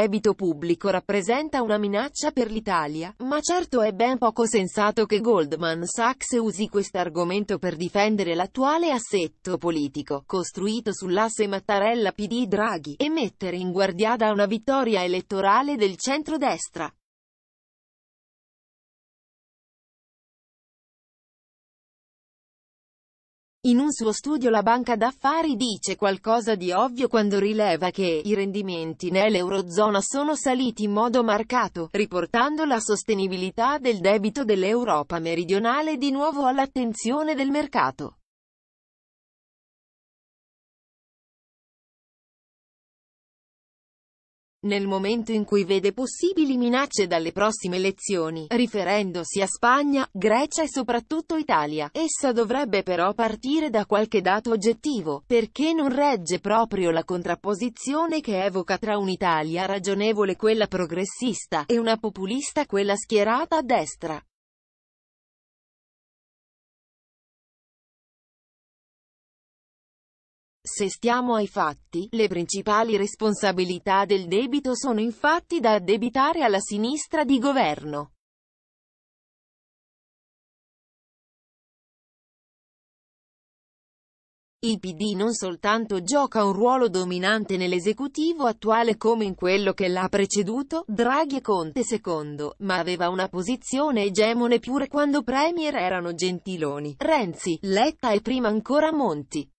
debito pubblico rappresenta una minaccia per l'Italia, ma certo è ben poco sensato che Goldman Sachs usi questo argomento per difendere l'attuale assetto politico, costruito sull'asse Mattarella-PD-Draghi, e mettere in guardia da una vittoria elettorale del centrodestra. In un suo studio la banca d'affari dice qualcosa di ovvio quando rileva che i rendimenti nell'Eurozona sono saliti in modo marcato, riportando la sostenibilità del debito dell'Europa meridionale di nuovo all'attenzione del mercato. nel momento in cui vede possibili minacce dalle prossime elezioni, riferendosi a Spagna, Grecia e soprattutto Italia. Essa dovrebbe però partire da qualche dato oggettivo, perché non regge proprio la contrapposizione che evoca tra un'Italia ragionevole quella progressista, e una populista quella schierata a destra. Se stiamo ai fatti, le principali responsabilità del debito sono infatti da addebitare alla sinistra di governo. Il PD non soltanto gioca un ruolo dominante nell'esecutivo attuale come in quello che l'ha preceduto, Draghi e Conte II, ma aveva una posizione egemone pure quando premier erano Gentiloni, Renzi, Letta e prima ancora Monti.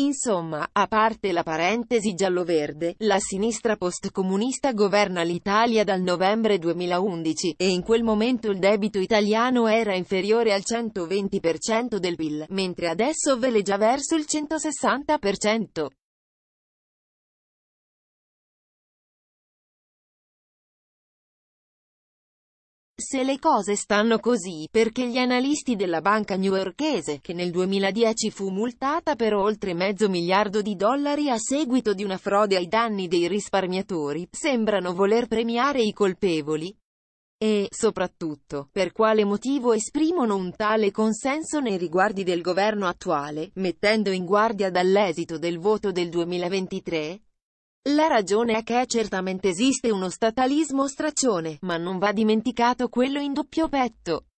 Insomma, a parte la parentesi giallo-verde, la sinistra postcomunista governa l'Italia dal novembre 2011, e in quel momento il debito italiano era inferiore al 120% del PIL, mentre adesso veleggia verso il 160%. Se le cose stanno così, perché gli analisti della banca newyorkese, che nel 2010 fu multata per oltre mezzo miliardo di dollari a seguito di una frode ai danni dei risparmiatori, sembrano voler premiare i colpevoli? E, soprattutto, per quale motivo esprimono un tale consenso nei riguardi del governo attuale, mettendo in guardia dall'esito del voto del 2023? La ragione è che certamente esiste uno statalismo straccione, ma non va dimenticato quello in doppio petto.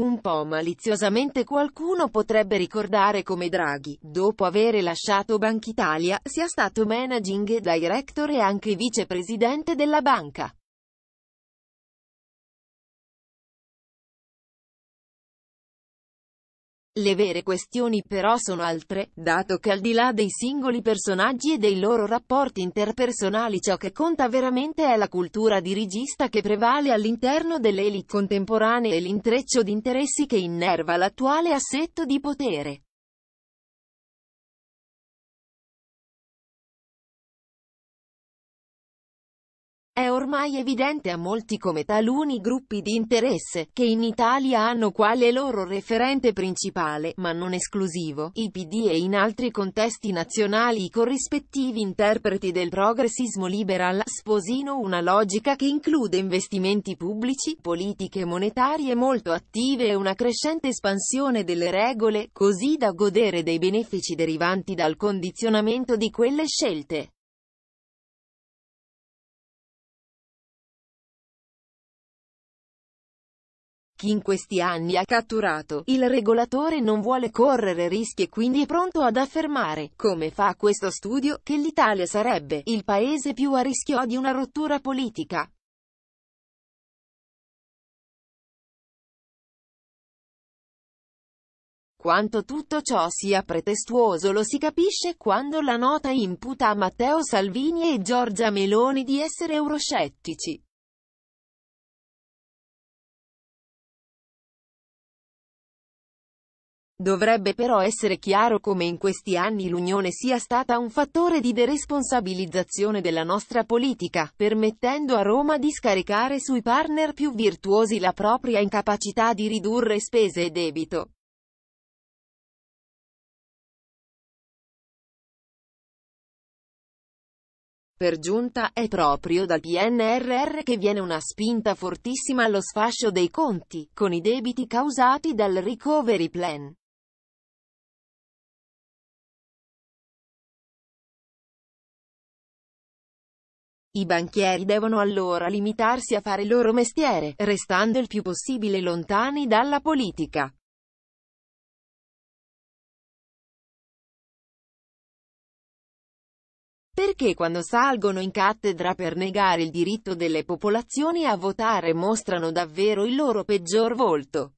Un po' maliziosamente qualcuno potrebbe ricordare come Draghi, dopo aver lasciato Banca Italia, sia stato managing director e anche vicepresidente della banca. Le vere questioni però sono altre, dato che al di là dei singoli personaggi e dei loro rapporti interpersonali ciò che conta veramente è la cultura dirigista che prevale all'interno delle elite contemporanee e l'intreccio di interessi che innerva l'attuale assetto di potere. È ormai evidente a molti come taluni gruppi di interesse, che in Italia hanno quale loro referente principale, ma non esclusivo, i PD e in altri contesti nazionali i corrispettivi interpreti del progressismo liberal, sposino una logica che include investimenti pubblici, politiche monetarie molto attive e una crescente espansione delle regole, così da godere dei benefici derivanti dal condizionamento di quelle scelte. chi in questi anni ha catturato, il regolatore non vuole correre rischi e quindi è pronto ad affermare, come fa questo studio, che l'Italia sarebbe il paese più a rischio di una rottura politica. Quanto tutto ciò sia pretestuoso lo si capisce quando la nota imputa a Matteo Salvini e Giorgia Meloni di essere euroscettici. Dovrebbe però essere chiaro come in questi anni l'Unione sia stata un fattore di deresponsabilizzazione della nostra politica, permettendo a Roma di scaricare sui partner più virtuosi la propria incapacità di ridurre spese e debito. Per giunta, è proprio dal PNRR che viene una spinta fortissima allo sfascio dei conti, con i debiti causati dal Recovery Plan. I banchieri devono allora limitarsi a fare il loro mestiere, restando il più possibile lontani dalla politica. Perché quando salgono in cattedra per negare il diritto delle popolazioni a votare mostrano davvero il loro peggior volto?